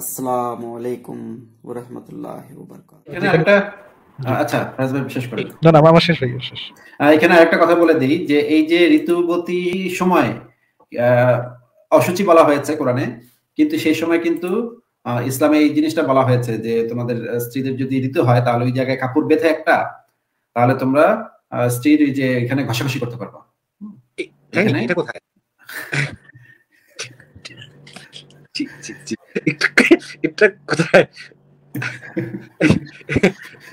আসসালামু আলাইকুম ওয়া রাহমাতুল্লাহি ওয়া বারাকাতুহু এখানে একটা আচ্ছা, শেষ করে না না আমার শেষ হয়ে শেষ এখানে একটা কথা বলে দেই যে এই যে সময় অসুচি বলা হয়েছে কোরআনে কিন্তু সেই সময় কিন্তু ইসলামে এই জিনিসটা বলা হয়েছে যে তোমাদের স্ত্রীদের যদি ঋতু হয় তাহলে ওই জায়গায় কাপড় বেঁধে একটা তাহলে তোমরা স্ত্রীর ওই যে এখানে ঘষাঘষি করতে পারবা কোথায় ঠিক ঠিক ঠিক এটা কোথায়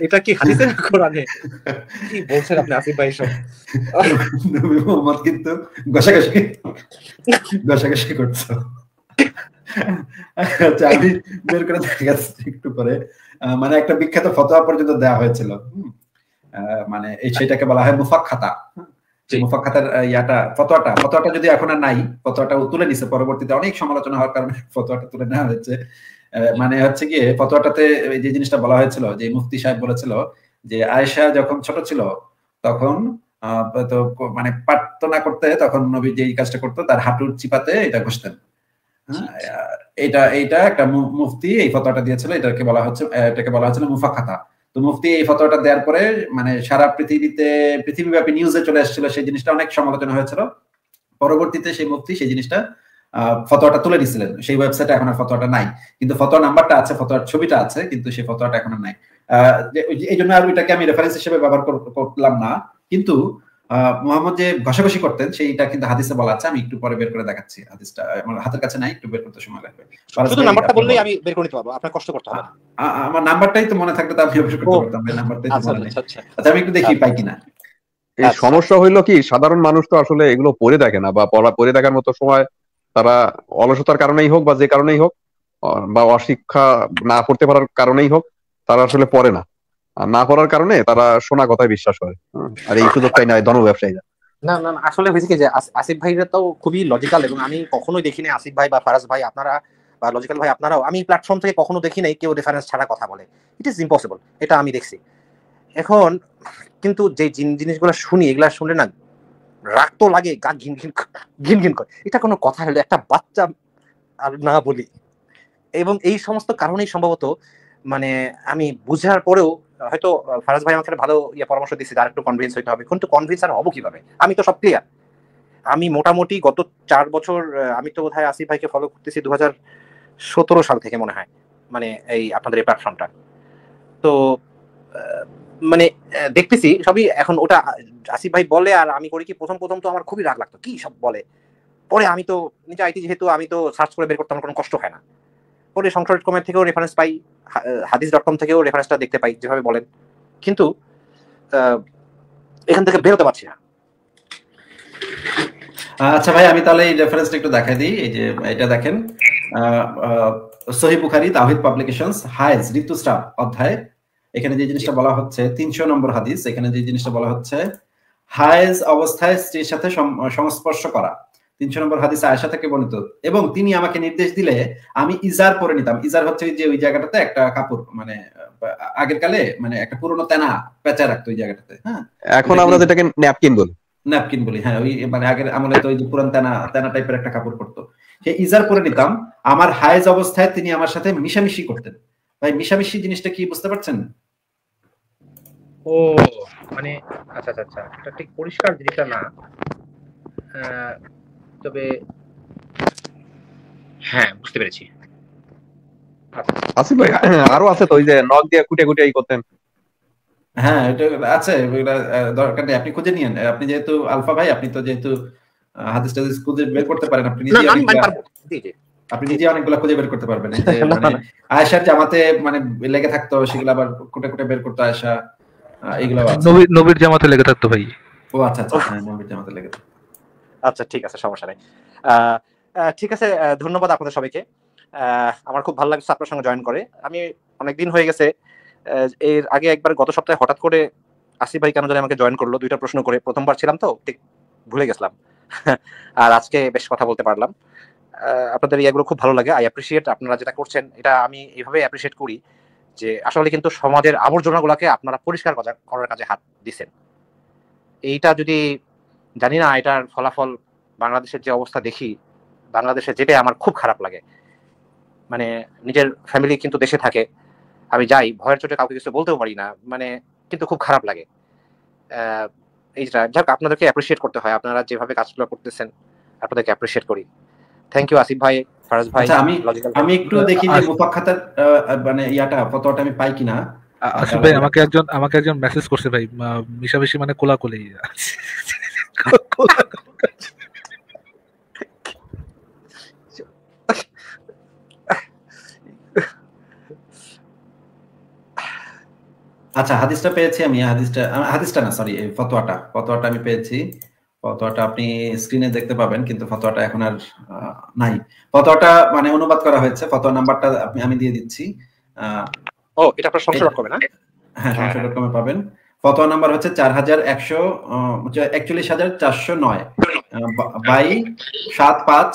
এটা কি হাদিসে কোরআনে কি বলছেন আপনি আসিফ ভাই সব মোহাম্মদ কিন্তু করছো আচ্ছা আমি বের করে দেখাচ্ছি একটু পরে মানে একটা বিখ্যাত ফতোয়া পর্যন্ত দেওয়া হয়েছিল মানে এই সেটাকে বলা হয় খাতা যে ইয়াটা ফতোয়াটা ফতোয়াটা যদি এখন আর নাই ফতোয়াটা তুলে নিছে পরবর্তীতে অনেক সমালোচনা হওয়ার কারণে ফতোয়াটা তুলে নেওয়া হয়েছে মানে হচ্ছে গিয়ে ফতোয়াটাতে যে জিনিসটা বলা হয়েছিল যে মুফতি সাহেব বলেছিল যে আয়েশা যখন ছোট ছিল তখন তো মানে প্রার্থনা করতে তখন নবী যে কাজটা করতো তার হাঁটুর চিপাতে এটা ঘষতেন হ্যাঁ, আচ্ছা, আচ্ছা। এটা এটা একটা মুফতি এই ফতোয়াটা দিয়েছিল এটাকে বলা হচ্ছে এটাকে বলা হয়েছিল খাতা তো মুফতি এই ফতোয়াটা দেওয়ার পরে মানে সারা পৃথিবীতে পৃথিবীব্যাপী নিউজে চলে এসেছিল সেই জিনিসটা অনেক সমালোচনা হয়েছিল পরবর্তীতে সেই মুফতি সেই জিনিসটা ফতোয়াটা তুলে দিয়েছিলেন সেই ওয়েবসাইটে এখন আর ফতোয়াটা নাই কিন্তু ফতোয়া নাম্বারটা আছে ফতোয়ার ছবিটা আছে কিন্তু সেই ফতোয়াটা এখন নাই এই জন্য আর ওইটাকে আমি রেফারেন্স হিসেবে ব্যবহার করলাম না কিন্তু মোহাম্মদ যে ঘষাঘষি করতেন সেইটা কিন্তু হাদিসে বলা আছে আমি একটু পরে বের করে দেখাচ্ছি হাদিসটা আমার হাতের কাছে নাই একটু বের করতে সময় লাগবে শুধু নাম্বারটা বললেই আমি বের করে নিতে পারবো আপনার কষ্ট করতে হবে আমার নাম্বারটাই তো মনে থাকবে তো আমি বের করতে পারতাম নাম্বারটাই তো আচ্ছা, আচ্ছা, আচ্ছা।, আচ্ছা আমি একটু দেখি পাই কিনা এই সমস্যা হইলো কি সাধারণ মানুষ তো আসলে এগুলো পড়ে দেখে না বা পড়া পড়ে দেখার মতো সময় তারা অলসতার কারণেই হোক বা যে কারণেই হোক বা অশিক্ষা না পড়তে পারার কারণেই হোক তারা আসলে পড়ে না না করার কারণে তারা শোনা কথায় বিশ্বাস করে হ্যাঁ, আর এই সুযোগটাই নয় ধন ব্যবসায়ীরা না না আসলে হয়েছে কি যে আসিফ ভাইরা তো খুবই লজিক্যাল এবং আমি কখনোই দেখিনি আসিফ ভাই বা ফারাজ ভাই আপনারা বা লজিক্যাল ভাই আপনারাও আমি প্ল্যাটফর্ম থেকে কখনো দেখি নাই কেউ রেফারেন্স ছাড়া কথা বলে ইট ইজ ইম্পসিবল এটা আমি দেখছি এখন কিন্তু যে জিনিসগুলো শুনি এগুলা শুনলে না রাগ তো লাগে গা ঘিন ঘিন ঘিন ঘিন করে এটা কোনো কথা হলে একটা বাচ্চা আর না বলি এবং এই সমস্ত কারণেই সম্ভবত মানে আমি বুঝার পরেও হয়তো ফারাজ ভাই আমাকে ভালো ইয়ে পরামর্শ দিচ্ছে আর একটু কনভিন্স হইতে হবে কিন্তু কনভিন্স আর হবো কিভাবে আমি তো সব ক্লিয়ার আমি মোটামুটি গত চার বছর আমি তো বোধহয় আসিফ ভাইকে ফলো করতেছি দু হাজার সতেরো সাল থেকে মনে হয় মানে এই আপনাদের এই প্ল্যাটফর্মটা তো মানে দেখতেছি সবই এখন ওটা আসিফ ভাই বলে আর আমি করি কি প্রথম প্রথম তো আমার খুবই রাগ লাগতো কি সব বলে পরে আমি তো নিজে আইটি যেহেতু আমি তো সার্চ করে বের করতে আমার কোনো কষ্ট হয় না পরে কমের থেকেও রেফারেন্স পাই হাদিস ডট কম থেকেও রেফারেন্সটা দেখতে পাই যেভাবে বলেন কিন্তু এখান থেকে বেরোতে পারছি না আচ্ছা ভাই আমি তাহলে এই রেফারেন্সটা একটু দেখাই দিই এই যে এটা দেখেন সহি বুখারি তাহিদ পাবলিকেশনস হাইজ ঋতু স্টাফ অধ্যায় এখানে যে জিনিসটা বলা হচ্ছে তিনশো নম্বর হাদিস এখানে যে জিনিসটা বলা হচ্ছে হায়েজ অবস্থায় স্ত্রীর সাথে সংস্পর্শ করা তিনশো নম্বর হাদিস আয়সা থেকে বর্ণিত এবং তিনি আমাকে নির্দেশ দিলে আমি ইজার পরে নিতাম ইজার হচ্ছে যে ওই জায়গাটাতে একটা কাপড় মানে আগের কালে মানে একটা পুরনো তেনা পেঁচা রাখতো ওই জায়গাটাতে হ্যাঁ এখন আমরা যেটাকে ন্যাপকিন বলি ন্যাপকিন বলি হ্যাঁ ওই মানে আগের আমলে তো ওই যে পুরান তেনা তেনা টাইপের একটা কাপড় পরতো সেই ইজার পরে নিতাম আমার হায়েজ অবস্থায় তিনি আমার সাথে মিশামিশি করতেন ভাই মিশামিশি জিনিসটা কি বুঝতে পারছেন ও মানে আচ্ছা আচ্ছা আচ্ছা এটা ঠিক পরিষ্কার জিনিসটা না তবে হ্যাঁ বুঝতে পেরেছি আসিফ ভাই হ্যাঁ, আরো আছে তো ওই যে দিয়ে কুটে কুটে এই করতেন হ্যাঁ এটা আছে দরকার নেই আপনি খুঁজে নিয়েন আপনি যেহেতু আলফা ভাই আপনি তো যেহেতু হাদিস টাদিস খুঁজে বের করতে পারেন আপনি নিজে আপনি নিজে অনেকগুলো খুঁজে বের করতে পারবেন মানে আয়েশার জামাতে মানে লেগে থাকতো সেগুলো আবার কুটে কুটে বের করতো আয়েশা এইগুলো নবীর জামাতে লেগে থাকতো ভাই ও আচ্ছা আচ্ছা হ্যাঁ, নবীর জামাতে লেগে থাকতো আচ্ছা ঠিক আছে সমস্যা নেই ঠিক আছে ধন্যবাদ আপনাদের সবাইকে আমার খুব ভালো লাগছে আপনার সঙ্গে জয়েন করে আমি অনেকদিন হয়ে গেছে এর আগে একবার গত সপ্তাহে হঠাৎ করে আসিফ ভাই কেন জানি আমাকে জয়েন করলো দুইটা প্রশ্ন করে প্রথমবার ছিলাম তো ঠিক ভুলে গেছিলাম আর আজকে বেশ কথা বলতে পারলাম আপনাদের ইয়াগুলো খুব ভালো লাগে আই অ্যাপ্রিসিয়েট আপনারা যেটা করছেন এটা আমি এইভাবে অ্যাপ্রিসিয়েট করি যে আসলে কিন্তু সমাজের আবর্জনাগুলোকে আপনারা পরিষ্কার করার কাজে হাত দিচ্ছেন এইটা যদি জানি না এটার ফলাফল বাংলাদেশের যে অবস্থা দেখি বাংলাদেশে যেতে আমার খুব খারাপ লাগে মানে নিজের ফ্যামিলি কিন্তু দেশে থাকে আমি যাই ভয়ের চোটে কাউকে কিছু বলতেও পারি না মানে কিন্তু খুব খারাপ লাগে এইটা যাক আপনাদেরকে অ্যাপ্রিসিয়েট করতে হয় আপনারা যেভাবে কাজগুলো করতেছেন আপনাদেরকে অ্যাপ্রিসিয়েট করি থ্যাংক ইউ আসিফ ভাই ফারাজ আচ্ছা, ভাই আমি আমি একটু দেখি যে মুফাক্কাতার মানে ইয়াটা ফটোটা আমি পাই কিনা আসিফ ভাই আমাকে একজন আমাকে একজন মেসেজ করছে ভাই মিশাবেশি মানে কোলাকুলি আচ্ছা হাদিসটা পেয়েছি আমি হাদিসটা হাদিসটা না সরি ফতোয়াটা ফতোয়াটা আমি পেয়েছি ফতোয়াটা আপনি স্ক্রিনে দেখতে পাবেন কিন্তু ফতোয়াটা এখন আর নাই ফতোয়াটা মানে অনুবাদ করা হয়েছে ফতোয়া নাম্বারটা আমি দিয়ে দিচ্ছি ও এটা আপনার সংশোধন করবেন না হ্যাঁ সংশোধন ডট কমে পাবেন ফতোয়া নাম্বার হচ্ছে চার হাজার একশো একচল্লিশ হাজার চারশো নয় বাই সাত পাঁচ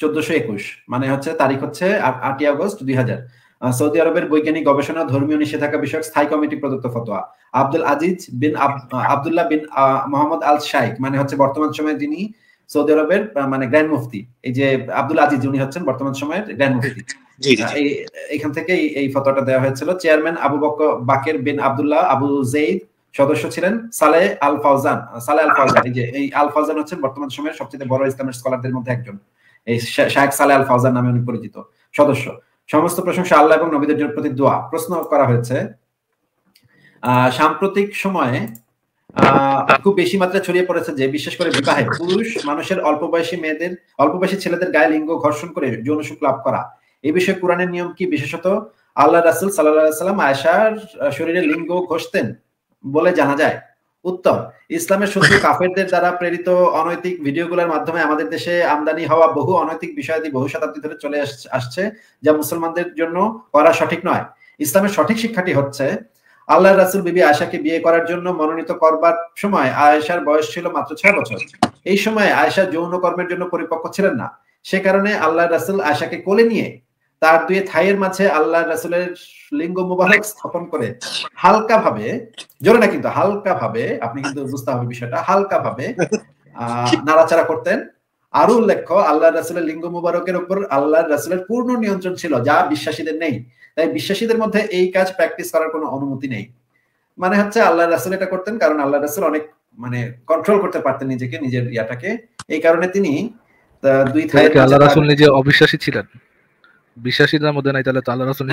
চোদ্দশো একুশ মানে হচ্ছে তারিখ হচ্ছে আটই আগস্ট দুই হাজার সৌদি আরবের বৈজ্ঞানিক গবেষণা ধর্মীয় নিষেধাজ্ঞা বিষয়ক স্থায়ী কমিটি প্রদত্ত ফতোয়া আব্দুল আজিজ বিন আবদুল্লাহ বিন মোহাম্মদ আল শাইক মানে হচ্ছে বর্তমান সময়ে যিনি সৌদি আরবের মানে গ্র্যান্ড মুফতি এই যে আব্দুল আজিজ উনি হচ্ছেন বর্তমান সময়ের গ্র্যান্ড মুফতি এখান থেকে এই ফতোয়াটা দেওয়া হয়েছিল chairman Abu Bakr Bakr bin Abdullah Abu Zaid সদস্য ছিলেন সালে আল ফাউজান সালে আল ফাউজান এই যে এই আল ফাউজান হচ্ছেন বর্তমান সময়ের সবচেয়ে বড় ইসলামের স্কলারদের মধ্যে একজন এই শাহেক সালে আল ফাউজান নামে উনি পরিচিত সদস্য সমস্ত প্রশংসা আল্লাহ এবং নবীদের জন্য প্রতি দোয়া প্রশ্ন করা হয়েছে সাম্প্রতিক সময়ে খুব বেশি মাত্রা ছড়িয়ে পড়েছে যে বিশেষ করে বিবাহে পুরুষ মানুষের অল্প বয়সী মেয়েদের অল্প বয়সী ছেলেদের গায়ে লিঙ্গ ঘর্ষণ করে যৌন সুখ লাভ করা এই বিষয়ে কোরআনের নিয়ম কি বিশেষত আল্লাহ রাসুল সাল্লাহ সাল্লাম আয়সার শরীরে লিঙ্গ ঘষতেন বলে জানা যায় উত্তর ইসলামের শুধু কাফেরদের দ্বারা প্রেরিত অনৈতিক ভিডিওগুলোর মাধ্যমে আমাদের দেশে আমদানি হওয়া বহু অনৈতিক বিষয়াদি বহু শতাব্দী ধরে চলে আসছে যা মুসলমানদের জন্য করা সঠিক নয় ইসলামের সঠিক শিক্ষাটি হচ্ছে আল্লাহ রাসুল বিবি আয়সাকে বিয়ে করার জন্য মনোনীত করবার সময় আয়েশার বয়স ছিল মাত্র ছয় বছর এই সময় আয়েশা যৌন কর্মের জন্য পরিপক্ক ছিলেন না সে কারণে আল্লাহ রাসুল আয়সাকে কোলে নিয়ে তার দুই থাইয়ের মাঝে আল্লাহ রাসুলের লিঙ্গ মুবারক স্থাপন করে হালকা ভাবে জোরে না কিন্তু হালকা ভাবে আপনি কিন্তু বুঝতে হবে বিষয়টা হালকা ভাবে আহ নাড়াচাড়া করতেন আরো উল্লেখ্য আল্লাহ রাসুলের লিঙ্গ মুবারকের উপর আল্লাহ রাসুলের পূর্ণ নিয়ন্ত্রণ ছিল যা বিশ্বাসীদের নেই তাই বিশ্বাসীদের মধ্যে এই কাজ প্র্যাকটিস করার কোনো অনুমতি নেই মানে হচ্ছে আল্লাহ রাসুল এটা করতেন কারণ আল্লাহ রাসুল অনেক মানে কন্ট্রোল করতে পারতেন নিজেকে নিজের ইয়াটাকে এই কারণে তিনি দুই থাই আল্লাহ রাসুল নিজে অবিশ্বাসী ছিলেন বিশ্বাসীদের মধ্যে নাই তাহলে আল্লাহ রাসূল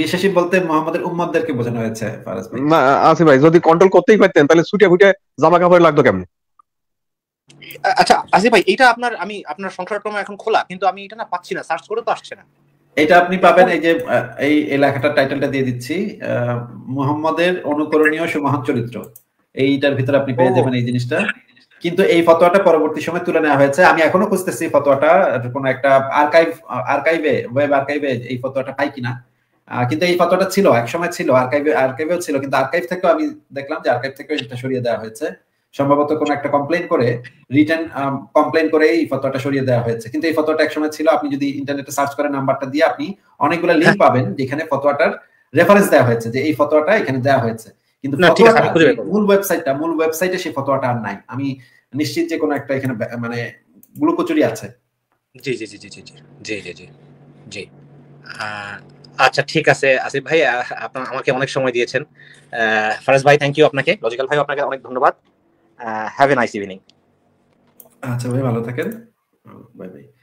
বিশ্বাসী বলতে মোহাম্মদের উম্মতদেরকে বোঝানো হয়েছে ফারাজ ভাই না আসি ভাই যদি কন্ট্রোল করতেই পারতেন তাহলে সুটিয়া ফুটিয়া জামা কাপড় লাগতো কেমনে আচ্ছা আসি ভাই এটা আপনার আমি আপনার সংসার সংসারক্রম এখন খোলা কিন্তু আমি এটা না পাচ্ছি না সার্চ করে তো আসছে না এটা আপনি পাবেন এই যে এই এলাকাটা টাইটেলটা দিয়ে দিচ্ছি মোহাম্মদের অনুকরণীয় সুমহান চরিত্র এইটার ভিতরে আপনি পেয়ে যাবেন এই জিনিসটা কিন্তু এই ফতোয়াটা পরবর্তী সময় তুলে নেওয়া হয়েছে আমি এখনো খুঁজতেছি এই ফতোয়াটা কোন একটা আর্কাইভ আর্কাইভে ওয়েব আর্কাইভে এই ফতোয়াটা পাই কিনা কিন্তু এই ফতোয়াটা ছিল এক সময় ছিল আর্কাইভে আর্কাইভেও ছিল কিন্তু আর্কাইভ থেকেও আমি দেখলাম যে আর্কাইভ থেকে এটা সরিয়ে দেওয়া হয়েছে সম্ভবত কোন একটা কমপ্লেন করে রিটার্ন কমপ্লেন করে এই ফটোটা সরিয়ে দেওয়া হয়েছে কিন্তু এই ফটোটা একসময় ছিল আপনি যদি ইন্টারনেটে সার্চ করেন নাম্বারটা দিয়ে আপনি অনেকগুলো লিঙ্ক হ্যাঁ। পাবেন যেখানে ফটোয়াটার রেফারেন্স দেওয়া হয়েছে যে এই ফটোয়াটা এখানে দেওয়া হয়েছে কিন্তু মূল ওয়েবসাইটটা মূল ওয়েবসাইটে সেই ফতোয়াটা আর নাই আমি নিশ্চিত যে কোনো একটা এখানে মানে গ্লুকোচুরি আছে জি জি জি জি জি জি জি জি জি আচ্ছা ঠিক আছে আসিফ ভাই আপনার আমাকে অনেক সময় দিয়েছেন ফারাজ ভাই থ্যাংক ইউ আপনাকে লজিক্যাল ভাই আপনাকে অনেক ধন্যবাদ হ্যাভ এ নাইস ইভিনিং আচ্ছা ভাই ভালো থাকেন বাই বাই